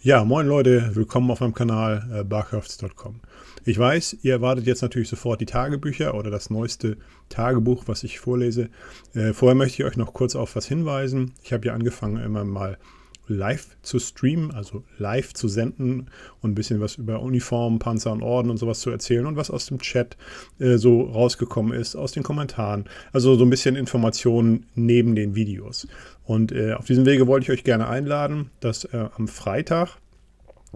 Ja, moin Leute, willkommen auf meinem Kanal äh, barcrafts.com. Ich weiß, ihr erwartet jetzt natürlich sofort die Tagebücher oder das neueste Tagebuch, was ich vorlese. Äh, vorher möchte ich euch noch kurz auf was hinweisen. Ich habe ja angefangen, immer mal live zu streamen, also live zu senden und ein bisschen was über Uniformen, Panzer und Orden und sowas zu erzählen und was aus dem Chat äh, so rausgekommen ist, aus den Kommentaren. Also so ein bisschen Informationen neben den Videos. Und äh, auf diesem Wege wollte ich euch gerne einladen, dass äh, am Freitag,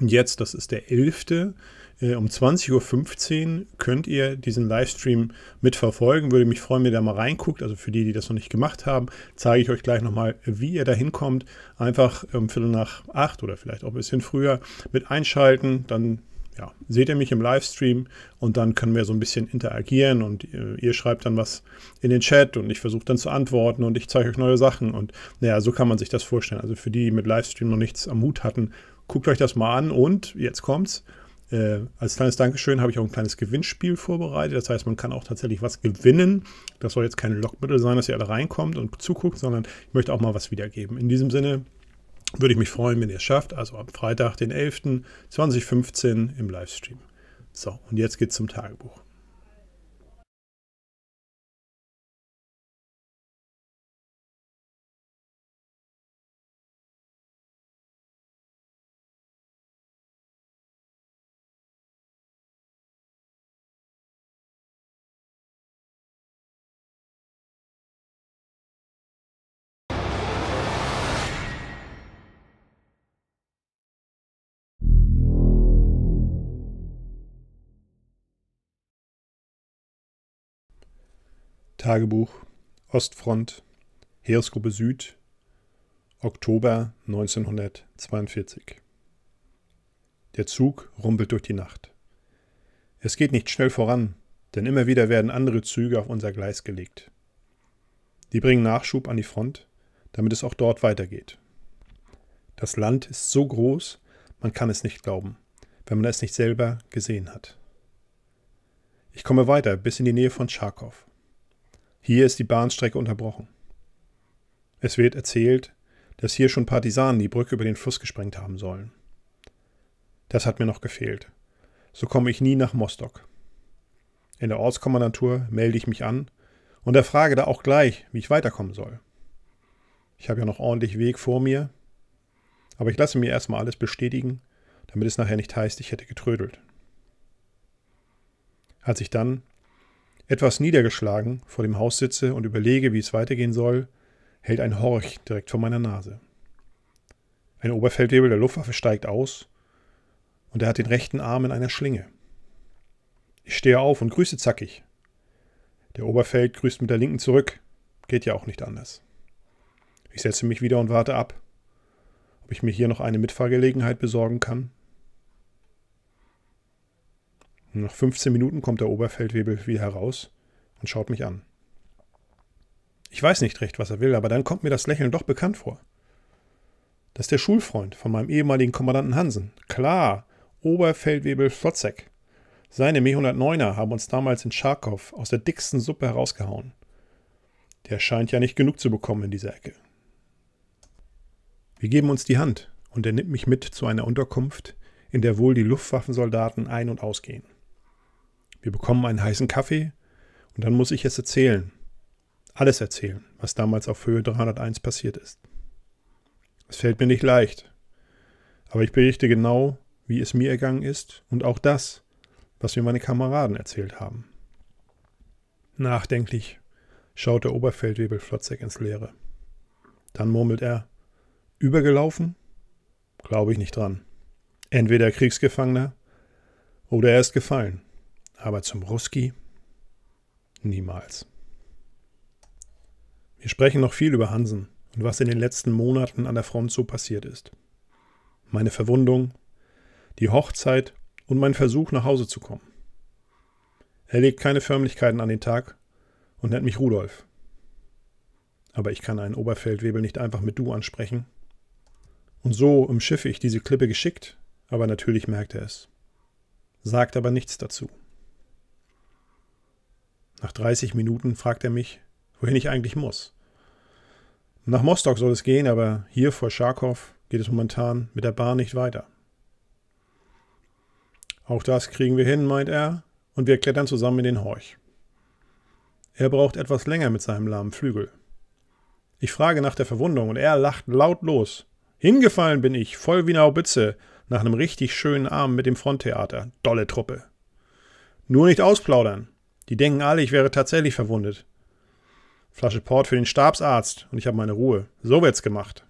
jetzt, das ist der 11 äh, um 20.15 Uhr könnt ihr diesen Livestream mitverfolgen. Würde mich freuen, wenn ihr da mal reinguckt. Also für die, die das noch nicht gemacht haben, zeige ich euch gleich nochmal, wie ihr da hinkommt. Einfach um ähm, Viertel nach acht oder vielleicht auch ein bisschen früher mit einschalten. Dann ja, seht ihr mich im Livestream und dann können wir so ein bisschen interagieren und äh, ihr schreibt dann was in den Chat und ich versuche dann zu antworten und ich zeige euch neue Sachen und naja, so kann man sich das vorstellen. Also für die, die mit Livestream noch nichts am Hut hatten, guckt euch das mal an und jetzt kommt's. Äh, als kleines Dankeschön habe ich auch ein kleines Gewinnspiel vorbereitet. Das heißt, man kann auch tatsächlich was gewinnen. Das soll jetzt kein Lockmittel sein, dass ihr alle reinkommt und zuguckt, sondern ich möchte auch mal was wiedergeben. In diesem Sinne würde ich mich freuen, wenn ihr es schafft. Also am Freitag, den 11.2015 im Livestream. So, und jetzt geht's zum Tagebuch. Tagebuch Ostfront Heeresgruppe Süd Oktober 1942 Der Zug rumpelt durch die Nacht. Es geht nicht schnell voran, denn immer wieder werden andere Züge auf unser Gleis gelegt. Die bringen Nachschub an die Front, damit es auch dort weitergeht. Das Land ist so groß, man kann es nicht glauben, wenn man es nicht selber gesehen hat. Ich komme weiter bis in die Nähe von Charkow. Hier ist die Bahnstrecke unterbrochen. Es wird erzählt, dass hier schon Partisanen die Brücke über den Fluss gesprengt haben sollen. Das hat mir noch gefehlt. So komme ich nie nach Mostock. In der Ortskommandantur melde ich mich an und erfrage da auch gleich, wie ich weiterkommen soll. Ich habe ja noch ordentlich Weg vor mir, aber ich lasse mir erstmal alles bestätigen, damit es nachher nicht heißt, ich hätte getrödelt. Als ich dann etwas niedergeschlagen vor dem Haus sitze und überlege, wie es weitergehen soll, hält ein Horch direkt vor meiner Nase. Ein Oberfeldwebel der Luftwaffe steigt aus und er hat den rechten Arm in einer Schlinge. Ich stehe auf und grüße zackig. Der Oberfeld grüßt mit der linken zurück, geht ja auch nicht anders. Ich setze mich wieder und warte ab, ob ich mir hier noch eine Mitfahrgelegenheit besorgen kann nach 15 Minuten kommt der Oberfeldwebel wieder heraus und schaut mich an. Ich weiß nicht recht, was er will, aber dann kommt mir das Lächeln doch bekannt vor. Das ist der Schulfreund von meinem ehemaligen Kommandanten Hansen. Klar, Oberfeldwebel Flotzek. Seine Me-109er haben uns damals in Charkow aus der dicksten Suppe herausgehauen. Der scheint ja nicht genug zu bekommen in dieser Ecke. Wir geben uns die Hand und er nimmt mich mit zu einer Unterkunft, in der wohl die Luftwaffensoldaten ein- und ausgehen. Wir bekommen einen heißen Kaffee und dann muss ich es erzählen. Alles erzählen, was damals auf Höhe 301 passiert ist. Es fällt mir nicht leicht, aber ich berichte genau, wie es mir ergangen ist und auch das, was mir meine Kameraden erzählt haben. Nachdenklich schaut der Oberfeldwebel Flotzek ins Leere. Dann murmelt er, übergelaufen? Glaube ich nicht dran. Entweder Kriegsgefangener oder er ist gefallen aber zum Ruski niemals. Wir sprechen noch viel über Hansen und was in den letzten Monaten an der Front so passiert ist. Meine Verwundung, die Hochzeit und mein Versuch, nach Hause zu kommen. Er legt keine Förmlichkeiten an den Tag und nennt mich Rudolf. Aber ich kann einen Oberfeldwebel nicht einfach mit Du ansprechen. Und so umschiffe ich diese Klippe geschickt, aber natürlich merkt er es, sagt aber nichts dazu. Nach 30 Minuten fragt er mich, wohin ich eigentlich muss. Nach Mostock soll es gehen, aber hier vor Scharkow geht es momentan mit der Bahn nicht weiter. Auch das kriegen wir hin, meint er, und wir klettern zusammen in den Horch. Er braucht etwas länger mit seinem lahmen Flügel. Ich frage nach der Verwundung und er lacht lautlos. Hingefallen bin ich, voll wie eine Naubitze, nach einem richtig schönen Abend mit dem Fronttheater. Dolle Truppe. Nur nicht ausplaudern. Die denken alle, ich wäre tatsächlich verwundet. Flasche Port für den Stabsarzt und ich habe meine Ruhe. So wird's gemacht.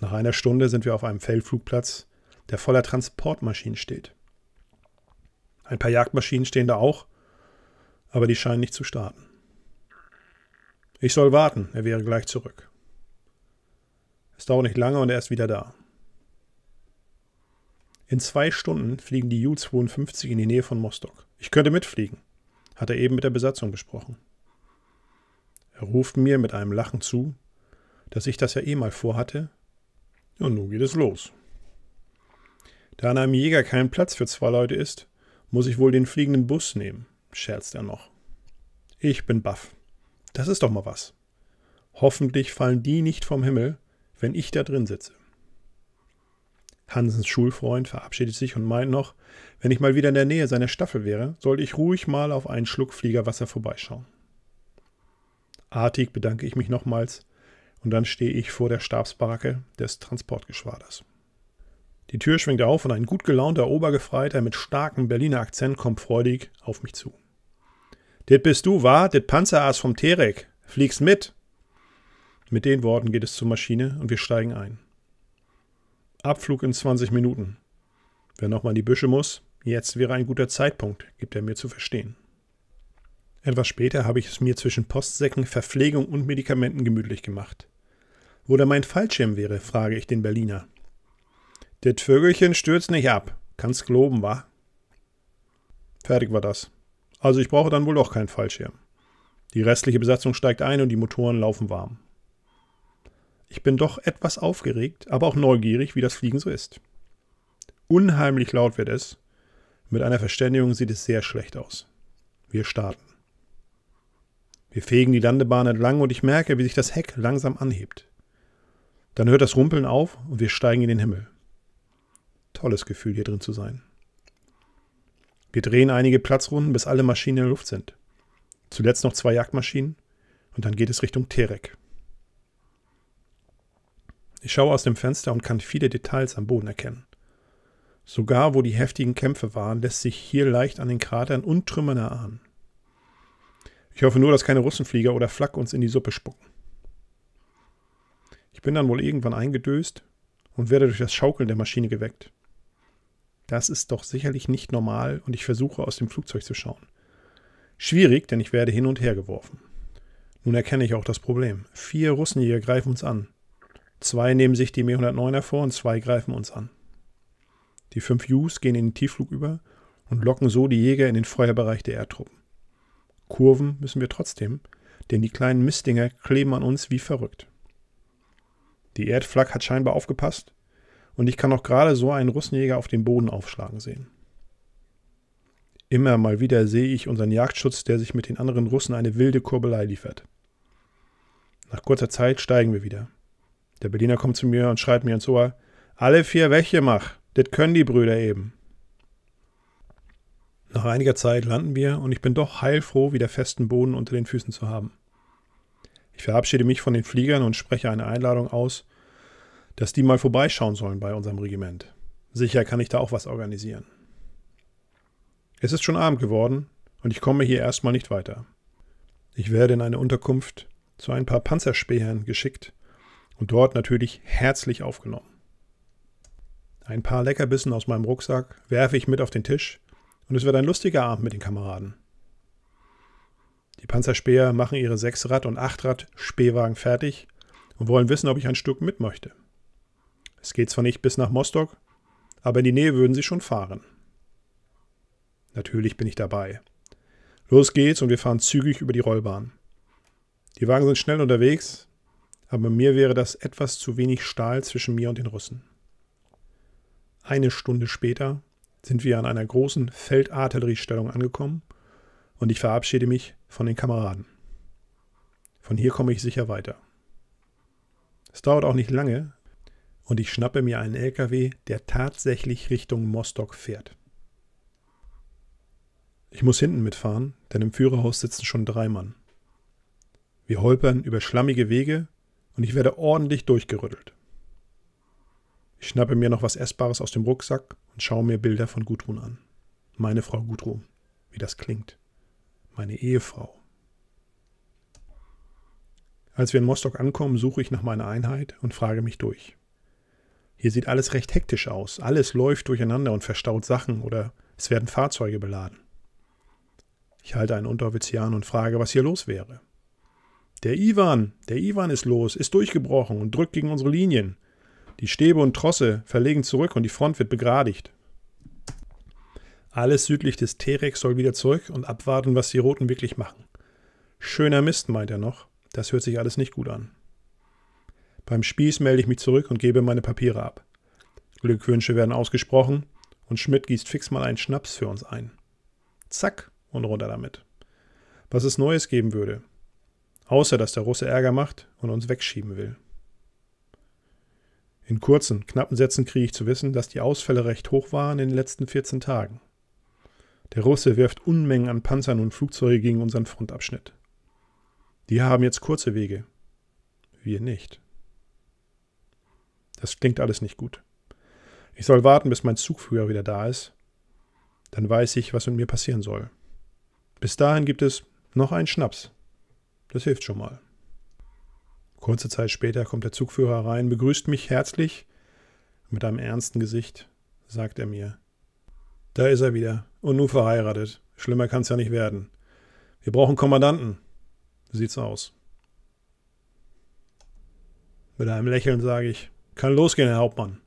Nach einer Stunde sind wir auf einem Feldflugplatz, der voller Transportmaschinen steht. Ein paar Jagdmaschinen stehen da auch, aber die scheinen nicht zu starten. Ich soll warten, er wäre gleich zurück. Es dauert nicht lange und er ist wieder da. In zwei Stunden fliegen die U-52 in die Nähe von Mostock. Ich könnte mitfliegen, hat er eben mit der Besatzung besprochen. Er ruft mir mit einem Lachen zu, dass ich das ja eh mal vorhatte. Und nun geht es los. Da an einem Jäger kein Platz für zwei Leute ist, muss ich wohl den fliegenden Bus nehmen, scherzt er noch. Ich bin baff. Das ist doch mal was. Hoffentlich fallen die nicht vom Himmel, wenn ich da drin sitze. Hansens Schulfreund verabschiedet sich und meint noch, wenn ich mal wieder in der Nähe seiner Staffel wäre, sollte ich ruhig mal auf einen Schluck Fliegerwasser vorbeischauen. Artig bedanke ich mich nochmals und dann stehe ich vor der Stabsbaracke des Transportgeschwaders. Die Tür schwingt auf und ein gut gelaunter Obergefreiter mit starkem Berliner Akzent kommt freudig auf mich zu. Dit bist du, wa? Dit Panzerass vom Terek. Fliegst mit! Mit den Worten geht es zur Maschine und wir steigen ein. Abflug in 20 Minuten. Wer nochmal in die Büsche muss, jetzt wäre ein guter Zeitpunkt, gibt er mir zu verstehen. Etwas später habe ich es mir zwischen Postsäcken, Verpflegung und Medikamenten gemütlich gemacht. Wo da mein Fallschirm wäre, frage ich den Berliner. Der Vögelchen stürzt nicht ab. Kannst globen, wa? Fertig war das. Also ich brauche dann wohl doch keinen Fallschirm. Die restliche Besatzung steigt ein und die Motoren laufen warm. Ich bin doch etwas aufgeregt, aber auch neugierig, wie das Fliegen so ist. Unheimlich laut wird es. Mit einer Verständigung sieht es sehr schlecht aus. Wir starten. Wir fegen die Landebahn entlang und ich merke, wie sich das Heck langsam anhebt. Dann hört das Rumpeln auf und wir steigen in den Himmel. Tolles Gefühl, hier drin zu sein. Wir drehen einige Platzrunden, bis alle Maschinen in der Luft sind. Zuletzt noch zwei Jagdmaschinen und dann geht es Richtung Terek. Ich schaue aus dem Fenster und kann viele Details am Boden erkennen. Sogar wo die heftigen Kämpfe waren, lässt sich hier leicht an den Kratern und Trümmern erahnen. Ich hoffe nur, dass keine Russenflieger oder Flak uns in die Suppe spucken. Ich bin dann wohl irgendwann eingedöst und werde durch das Schaukeln der Maschine geweckt. Das ist doch sicherlich nicht normal und ich versuche aus dem Flugzeug zu schauen. Schwierig, denn ich werde hin und her geworfen. Nun erkenne ich auch das Problem. Vier Russenjäger greifen uns an. Zwei nehmen sich die Me-109er vor und zwei greifen uns an. Die fünf Us gehen in den Tiefflug über und locken so die Jäger in den Feuerbereich der Erdtruppen. Kurven müssen wir trotzdem, denn die kleinen Mistdinger kleben an uns wie verrückt. Die Erdflak hat scheinbar aufgepasst und ich kann auch gerade so einen Russenjäger auf dem Boden aufschlagen sehen. Immer mal wieder sehe ich unseren Jagdschutz, der sich mit den anderen Russen eine wilde Kurbelei liefert. Nach kurzer Zeit steigen wir wieder. Der Berliner kommt zu mir und schreit mir ins Ohr: Alle vier Wäsche mach, das können die Brüder eben. Nach einiger Zeit landen wir und ich bin doch heilfroh, wieder festen Boden unter den Füßen zu haben. Ich verabschiede mich von den Fliegern und spreche eine Einladung aus, dass die mal vorbeischauen sollen bei unserem Regiment. Sicher kann ich da auch was organisieren. Es ist schon Abend geworden und ich komme hier erstmal nicht weiter. Ich werde in eine Unterkunft zu ein paar Panzerspähern geschickt, und dort natürlich herzlich aufgenommen. Ein paar Leckerbissen aus meinem Rucksack werfe ich mit auf den Tisch und es wird ein lustiger Abend mit den Kameraden. Die Panzerspäher machen ihre 6-Rad- und 8-Rad-Spähwagen fertig und wollen wissen, ob ich ein Stück mit möchte. Es geht zwar nicht bis nach Mostock, aber in die Nähe würden sie schon fahren. Natürlich bin ich dabei. Los geht's und wir fahren zügig über die Rollbahn. Die Wagen sind schnell unterwegs aber mir wäre das etwas zu wenig Stahl zwischen mir und den Russen. Eine Stunde später sind wir an einer großen Feldartilleriestellung angekommen und ich verabschiede mich von den Kameraden. Von hier komme ich sicher weiter. Es dauert auch nicht lange und ich schnappe mir einen LKW, der tatsächlich Richtung Mostock fährt. Ich muss hinten mitfahren, denn im Führerhaus sitzen schon drei Mann. Wir holpern über schlammige Wege und ich werde ordentlich durchgerüttelt. Ich schnappe mir noch was Essbares aus dem Rucksack und schaue mir Bilder von Gudrun an. Meine Frau Gudrun, wie das klingt. Meine Ehefrau. Als wir in Mostock ankommen, suche ich nach meiner Einheit und frage mich durch. Hier sieht alles recht hektisch aus. Alles läuft durcheinander und verstaut Sachen oder es werden Fahrzeuge beladen. Ich halte einen Unteroffizier an und frage, was hier los wäre. Der Iwan, der Iwan ist los, ist durchgebrochen und drückt gegen unsere Linien. Die Stäbe und Trosse verlegen zurück und die Front wird begradigt. Alles südlich des Terex soll wieder zurück und abwarten, was die Roten wirklich machen. Schöner Mist, meint er noch. Das hört sich alles nicht gut an. Beim Spieß melde ich mich zurück und gebe meine Papiere ab. Glückwünsche werden ausgesprochen und Schmidt gießt fix mal einen Schnaps für uns ein. Zack und runter damit. Was es Neues geben würde, außer dass der Russe Ärger macht und uns wegschieben will. In kurzen, knappen Sätzen kriege ich zu wissen, dass die Ausfälle recht hoch waren in den letzten 14 Tagen. Der Russe wirft Unmengen an Panzern und Flugzeuge gegen unseren Frontabschnitt. Die haben jetzt kurze Wege. Wir nicht. Das klingt alles nicht gut. Ich soll warten, bis mein Zugführer wieder da ist. Dann weiß ich, was mit mir passieren soll. Bis dahin gibt es noch einen Schnaps. Das hilft schon mal. Kurze Zeit später kommt der Zugführer rein, begrüßt mich herzlich. Mit einem ernsten Gesicht sagt er mir: Da ist er wieder. Und nun verheiratet. Schlimmer kann es ja nicht werden. Wir brauchen Kommandanten. Sieht's aus. Mit einem Lächeln sage ich: Kann losgehen, Herr Hauptmann.